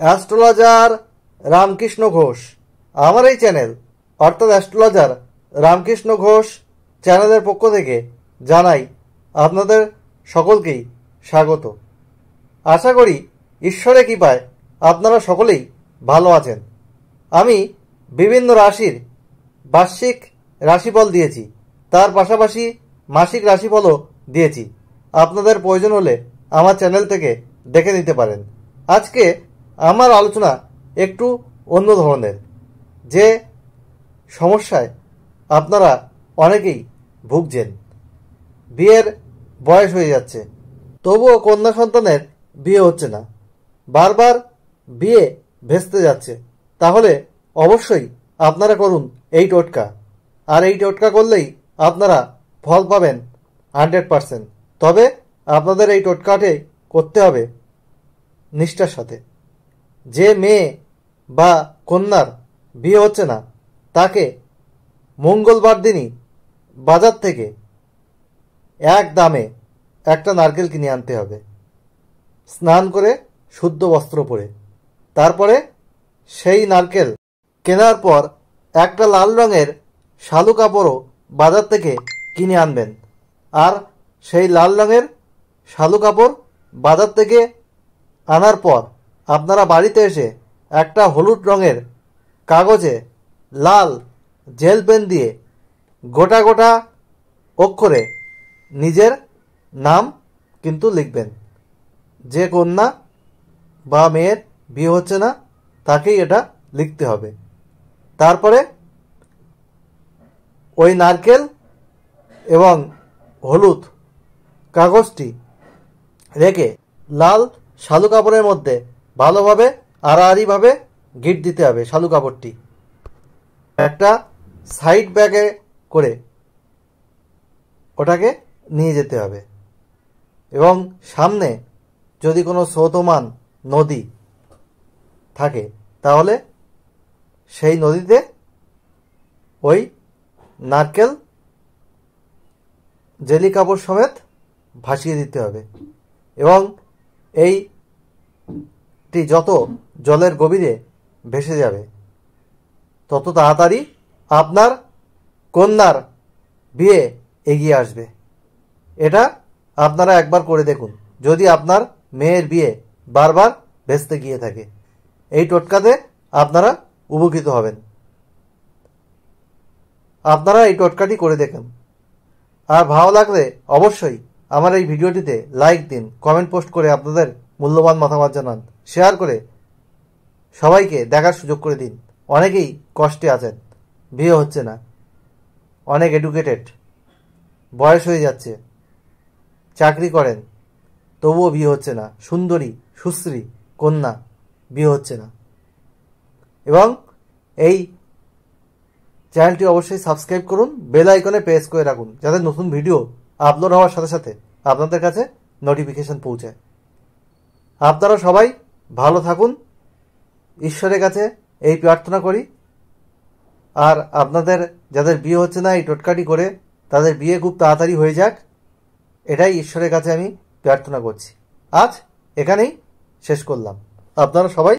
astrologer Ramakrishna Ghosh আমার এই channel অর্থাৎ অ্যাস্ট্রোলজার রামকৃষ্ণ ঘোষ চ্যানেলের পক্ষ থেকে জানাই আপনাদের সকলকেই স্বাগত আশা করি ঈশ্বরে কৃপায় আপনারা সকলেই ভালো আছেন আমি বিভিন্ন রাশির বার্ষিক রাশিফল দিয়েছি তার পাশাপাশি মাসিক রাশিফলও দিয়েছি আপনাদের প্রয়োজন হলে আমার চ্যানেল থেকে দেখে নিতে পারেন আজকে আমার আলোচনা একটু অন্য ধরনের যে সমস্যায় আপনারা অনেকেই ভুগছেন বিয়ের বয়স হয়ে যাচ্ছে তবুও কন্যা সন্তানের বিয়ে হচ্ছে না বারবার বিয়ে ভেস্তে যাচ্ছে তাহলে অবশ্যই আপনারা করুন এই টোটকা আর এই টোটকা করলেই আপনারা ফল পাবেন হান্ড্রেড পারসেন্ট তবে আপনাদের এই টোটকাটি করতে হবে নিষ্ঠার সাথে যে মেয়ে বা কন্যার বিয়ে হচ্ছে না তাকে মঙ্গলবার দিনই বাজার থেকে এক দামে একটা নারকেল কিনে আনতে হবে স্নান করে শুদ্ধ বস্ত্র পরে তারপরে সেই নারকেল কেনার পর একটা লাল রঙের শালু কাপড়ও বাজার থেকে কিনে আনবেন আর সেই লাল রঙের শালু কাপড় বাজার থেকে আনার পর আপনারা বাড়িতে এসে একটা হলুদ রঙের কাগজে লাল জেল পেন দিয়ে গোটা গোটা অক্ষরে নিজের নাম কিন্তু লিখবেন যে কন্যা বা মেয়ের বিয়ে হচ্ছে না তাকেই এটা লিখতে হবে তারপরে ওই নারকেল এবং হলুদ কাগজটি রেখে লাল সাদু কাপড়ের মধ্যে ভালোভাবে আড়াআড়িভাবে গিট দিতে হবে শালু কাপড়টি একটা সাইড ব্যাগে করে ওটাকে নিয়ে যেতে হবে এবং সামনে যদি কোনো স্রোতমান নদী থাকে তাহলে সেই নদীতে ওই নারকেল জেলি কাপড় সমেত ভাসিয়ে দিতে হবে এবং এই টি যত জলের গভীরে ভেসে যাবে তত তাড়াতাড়ি আপনার কন্যার বিয়ে এগিয়ে আসবে এটা আপনারা একবার করে দেখুন যদি আপনার মেয়ের বিয়ে বারবার ভেসতে গিয়ে থাকে এই টোটকাতে আপনারা উপকৃত হবেন আপনারা এই টোটকাটি করে দেখেন আর ভালো লাগলে অবশ্যই আমার এই ভিডিওটিতে লাইক দিন কমেন্ট পোস্ট করে আপনাদের মূল্যবান মতামত জানান শেয়ার করে সবাইকে দেখার সুযোগ করে দিন অনেকেই কষ্টে আছেন বিয়ে হচ্ছে না অনেক এডুকেটেড বয়স হয়ে যাচ্ছে চাকরি করেন তবুও বিয়ে হচ্ছে না সুন্দরী সুশ্রী কন্যা বিয়ে হচ্ছে না এবং এই চ্যানেলটি অবশ্যই সাবস্ক্রাইব করুন বেল আইকনে প্রেস করে রাখুন যাতে নতুন ভিডিও আপলোড হওয়ার সাথে সাথে আপনাদের কাছে নোটিফিকেশন পৌঁছায় আপনারা সবাই ভালো থাকুন ঈশ্বরের কাছে এই প্রার্থনা করি আর আপনাদের যাদের বিয়ে হচ্ছে না এই টোটকাটি করে তাদের বিয়ে খুব তাড়াতাড়ি হয়ে যাক এটাই ঈশ্বরের কাছে আমি প্রার্থনা করছি আজ এখানেই শেষ করলাম আপনারা সবাই